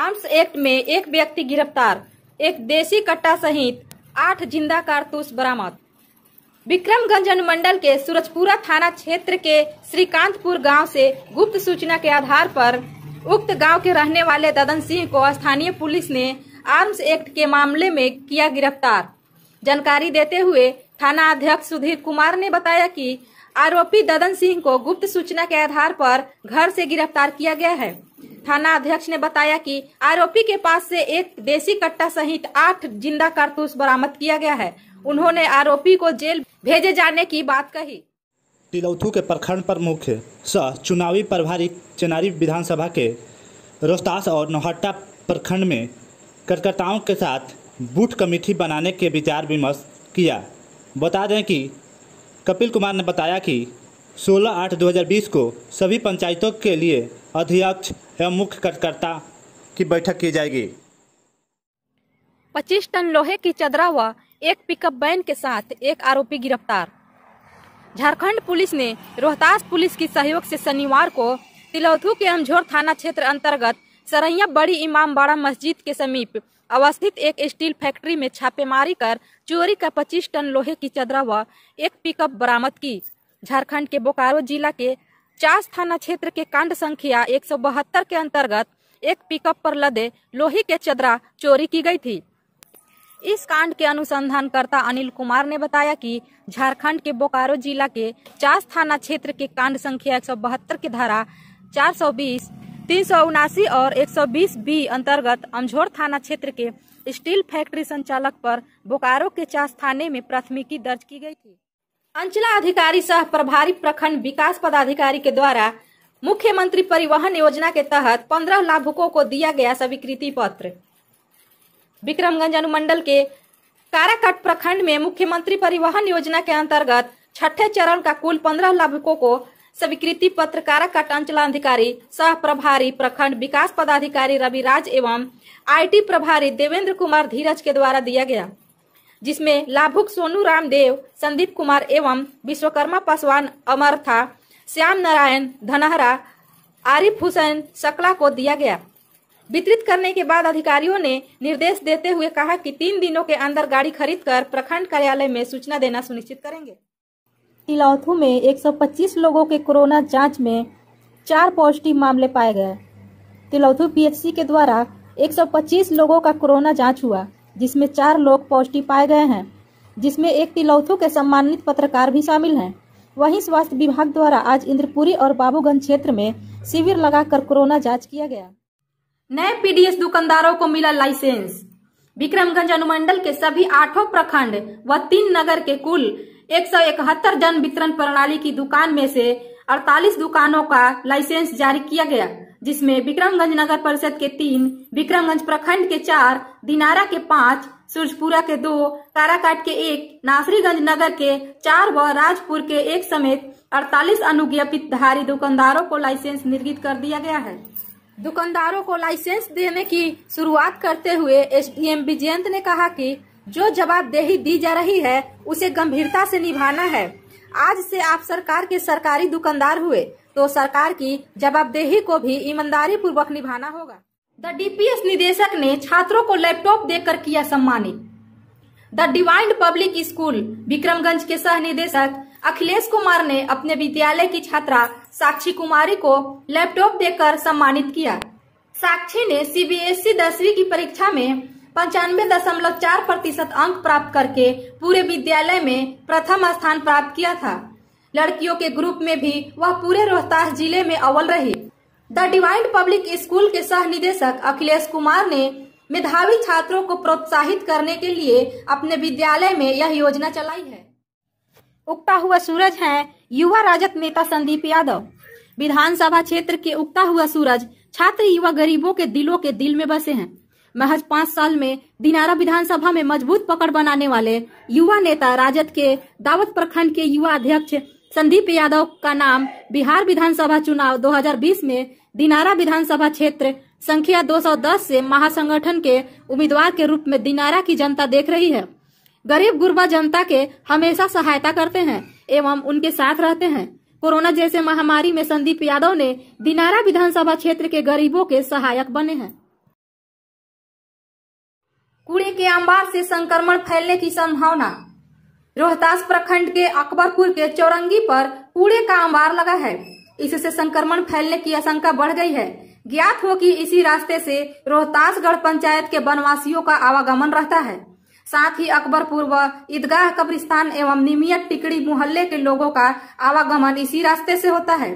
arms act में एक व्यक्ति गिरफ्तार एक देसी कट्टा सहित आठ जिंदा कारतूस बरामद विक्रमगंज अनुमंडल के सूरजपुरा थाना क्षेत्र के श्रीकांतपुर गांव से गुप्त सूचना के आधार पर उक्त गांव के रहने वाले ददन सिंह को स्थानीय पुलिस ने आर्म्स एक्ट के मामले में किया गिरफ्तार जानकारी देते हुए थाना अध्यक्ष सुधीर कुमार ने बताया कि आरोपी ददन सिंह को गुप्त सूचना के आधार पर घर से गिरफ्तार किया गया है थाना अध्यक्ष ने बताया कि आरोपी के पास से एक देसी कट्टा सहित आठ जिंदा कारतूस बरामद किया गया है उन्होंने आरोपी को जेल भेजे जाने की बात कही तिलौथू के प्रखंड प्रमुख सह चुनावी प्रभारी चेनारी विधानसभा के रोहतास और नोहट्टा प्रखंड में कार्यकर्ताओं के साथ बूथ कमेटी बनाने के विचार विमर्श किया बता दें कि कपिल कुमार ने बताया कि 16 आठ 2020 को सभी पंचायतों के लिए अध्यक्ष एवं मुख्य कार्यकर्ता की बैठक की जाएगी 25 टन लोहे की चदरा व एक पिकअप वैन के साथ एक आरोपी गिरफ्तार झारखंड पुलिस ने रोहतास पुलिस की सहयोग से शनिवार को तिलौथू के अमझोर थाना क्षेत्र अंतर्गत सरैया बड़ी इमाम बाड़ा मस्जिद के समीप अवस्थित एक स्टील फैक्ट्री में छापेमारी कर चोरी का 25 टन लोहे की चदरा व एक पिकअप बरामद की झारखंड के बोकारो जिला के चास थाना क्षेत्र के कांड संख्या एक के अंतर्गत एक पिकअप पर लदे लोहे के चदरा चोरी की गई थी इस कांड के अनुसंधानकर्ता अनिल कुमार ने बताया कि झारखंड के बोकारो जिला के चास थाना क्षेत्र के कांड संख्या एक की धारा 420, तीन और एक बी अंतर्गत अमझोर थाना क्षेत्र के स्टील फैक्ट्री संचालक पर बोकारो के चास थाने में प्राथमिकी दर्ज की गई थी अंचला अधिकारी सह प्रभारी प्रखंड विकास पदाधिकारी के द्वारा मुख्यमंत्री परिवहन योजना के तहत पंद्रह लाभुकों को दिया गया स्वीकृति पत्र विक्रमगंज अनुमंडल के काराकट प्रखंड में मुख्यमंत्री परिवहन योजना के अंतर्गत छठे चरण का कुल पंद्रह लाभुकों को स्वीकृति पत्र काराकट अंचलाधिकारी सह प्रभारी प्रखंड विकास पदाधिकारी रविराज एवं आईटी प्रभारी देवेंद्र कुमार धीरज के द्वारा दिया गया जिसमें लाभुक सोनू रामदेव संदीप कुमार एवं विश्वकर्मा पासवान अमर था श्याम नारायण धनहरा आरिफ हुसैन सकला को दिया गया वितरित करने के बाद अधिकारियों ने निर्देश देते हुए कहा कि तीन दिनों के अंदर गाड़ी खरीदकर प्रखंड कार्यालय में सूचना देना सुनिश्चित करेंगे तिलौथू में 125 लोगों के कोरोना जांच में चार पॉजिटिव मामले पाए गए तिलौथू पीएचसी के द्वारा 125 लोगों का कोरोना जांच हुआ जिसमें चार लोग पॉजिटिव पाए गए हैं जिसमें एक तिलौथू के सम्मानित पत्रकार भी शामिल हैं वहीं स्वास्थ्य विभाग द्वारा आज इंद्रपुरी और बाबूगंज क्षेत्र में शिविर लगाकर कोरोना जांच किया गया नए पीडीएस दुकानदारों को मिला लाइसेंस विक्रमगंज अनुमंडल के सभी आठों प्रखंड व तीन नगर के कुल एक सौ इकहत्तर जन वितरण प्रणाली की दुकान में से अड़तालीस दुकानों का लाइसेंस जारी किया गया जिसमें विक्रमगंज नगर परिषद के तीन विक्रमगंज प्रखंड के चार दिनारा के पाँच सूरजपुरा के दो काराकाट के एक नासरीगंज नगर के चार व राजपुर के एक समेत 48 धारी दुकानदारों को लाइसेंस निर्गित कर दिया गया है दुकानदारों को लाइसेंस देने की शुरुआत करते हुए एसडीएम विजयंत ने कहा कि जो जवाबदेही दी जा रही है उसे गंभीरता से निभाना है आज से आप सरकार के सरकारी दुकानदार हुए तो सरकार की जवाबदेही को भी ईमानदारी पूर्वक निभाना होगा द डीपीएस निदेशक ने छात्रों को लैपटॉप देकर किया सम्मानित the divine public school Vikramganj के सह निदेशक अखिलेश कुमार ने अपने विद्यालय की छात्रा साक्षी कुमारी को लैपटॉप देकर सम्मानित किया साक्षी ने सीबीएसई e दसवीं की परीक्षा में पंचानवे दशमलव चार प्रतिशत अंक प्राप्त करके पूरे विद्यालय में प्रथम स्थान प्राप्त किया था लड़कियों के ग्रुप में भी वह पूरे रोहतास जिले में अव्वल रही द डिवाइन पब्लिक स्कूल के सह निदेशक अखिलेश कुमार ने मेधावी छात्रों को प्रोत्साहित करने के लिए अपने विद्यालय में यह योजना चलाई है उगता हुआ सूरज है युवा राजद नेता संदीप यादव विधानसभा क्षेत्र के उगता हुआ सूरज छात्र युवा गरीबों के दिलों के दिल में बसे हैं महज पाँच साल में दिनारा विधानसभा में मजबूत पकड़ बनाने वाले युवा नेता राजद के दावत प्रखंड के युवा अध्यक्ष संदीप यादव का नाम बिहार विधानसभा चुनाव 2020 में दिनारा विधानसभा क्षेत्र संख्या 210 से महासंगठन के उम्मीदवार के रूप में दिनारा की जनता देख रही है गरीब गुरबा जनता के हमेशा सहायता करते हैं एवं उनके साथ रहते हैं कोरोना जैसे महामारी में संदीप यादव ने दिनारा विधानसभा क्षेत्र के गरीबों के सहायक बने हैं कूड़े के अंबार से संक्रमण फैलने की संभावना रोहतास प्रखंड के अकबरपुर के चौरंगी पर कूड़े का अंबार लगा है इससे संक्रमण फैलने की आशंका बढ़ गई है ज्ञात हो कि इसी रास्ते से रोहतासगढ़ पंचायत के वनवासियों का आवागमन रहता है साथ ही अकबरपुर व ईदगाह कब्रिस्तान एवं निमियत टिकड़ी मोहल्ले के लोगों का आवागमन इसी रास्ते से होता है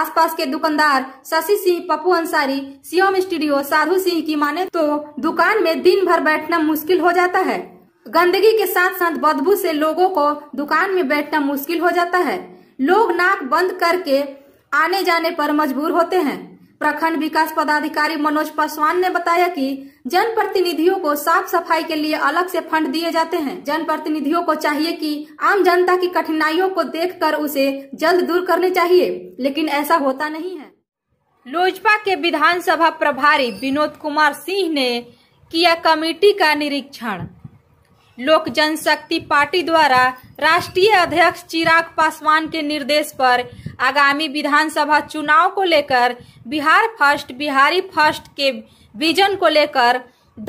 आसपास के दुकानदार शशि सिंह पप्पू अंसारी सीएम स्टूडियो साधु सिंह की माने तो दुकान में दिन भर बैठना मुश्किल हो जाता है गंदगी के साथ साथ बदबू से लोगों को दुकान में बैठना मुश्किल हो जाता है लोग नाक बंद करके आने जाने पर मजबूर होते हैं प्रखंड विकास पदाधिकारी मनोज पासवान ने बताया कि जन प्रतिनिधियों को साफ सफाई के लिए अलग से फंड दिए जाते हैं जन प्रतिनिधियों को चाहिए कि आम जनता की कठिनाइयों को देखकर उसे जल्द दूर करने चाहिए लेकिन ऐसा होता नहीं है लोजपा के विधानसभा प्रभारी विनोद कुमार सिंह ने किया कमेटी का निरीक्षण लोक जनशक्ति पार्टी द्वारा राष्ट्रीय अध्यक्ष चिराग पासवान के निर्देश पर आगामी विधानसभा चुनाव को लेकर बिहार फर्स्ट बिहारी फर्स्ट के विजन को लेकर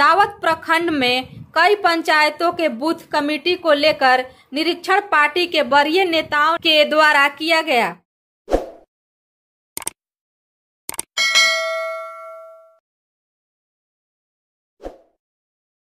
दावत प्रखंड में कई पंचायतों के बूथ कमेटी को लेकर निरीक्षण पार्टी के वरीय नेताओं के द्वारा किया गया